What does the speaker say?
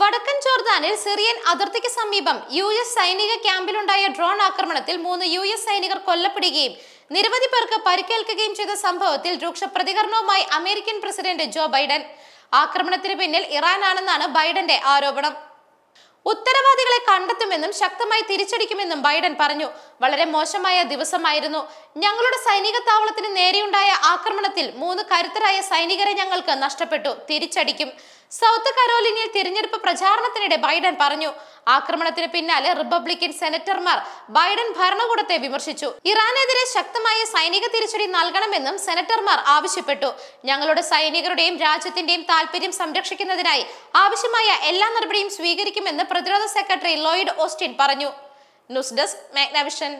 വടക്കൻ ജോർദാനിൽ സിറിയൻ അതിർത്തിക്ക് സമീപം യു എസ് സൈനിക ക്യാമ്പിലുണ്ടായ ഡ്രോൺ ആക്രമണത്തിൽ മൂന്ന് യു എസ് സൈനികർ കൊല്ലപ്പെടുകയും നിരവധി പേർക്ക് പരിക്കേൽക്കുകയും ചെയ്ത സംഭവത്തിൽ രൂക്ഷ പ്രതികരണവുമായി അമേരിക്കൻ പ്രസിഡന്റ് ജോ ബൈഡൻ ആക്രമണത്തിന് പിന്നിൽ ഇറാനാണെന്നാണ് ബൈഡന്റെ ആരോപണം ഉത്തരവാദികളെ കണ്ടെത്തുമെന്നും ശക്തമായി തിരിച്ചടിക്കുമെന്നും ബൈഡൻ പറഞ്ഞു വളരെ മോശമായ ദിവസമായിരുന്നു ഞങ്ങളുടെ സൈനിക താവളത്തിന് നേരെയുണ്ടായ ആക്രമണത്തിൽ മൂന്ന് കരുത്തരായ സൈനികരെ ഞങ്ങൾക്ക് നഷ്ടപ്പെട്ടു തിരിച്ചടിക്കും സൗത്ത് കരോലിനിൽ തിരഞ്ഞെടുപ്പ് പ്രചാരണത്തിനിടെ ബൈഡൻ പറഞ്ഞു ആക്രമണത്തിന് പിന്നാലെ റിപ്പബ്ലിക്കൻ സെനറ്റർമാർ ബൈഡൻ ഭരണകൂടത്തെ വിമർശിച്ചു ഇറാനെതിരെ ശക്തമായ സൈനിക തിരിച്ചടി നൽകണമെന്നും സെനറ്റർമാർ ആവശ്യപ്പെട്ടു ഞങ്ങളുടെ സൈനികരുടെയും രാജ്യത്തിന്റെയും താല്പര്യം സംരക്ഷിക്കുന്നതിനായി ആവശ്യമായ എല്ലാ നടപടിയും സ്വീകരിക്കുമെന്ന് പ്രതിരോധ സെക്രട്ടറി ലോയിഡ് ഓസ്റ്റിൻ പറഞ്ഞു ന്യൂസ് ഡെസ്ക് മാഗ്നാവിഷൻ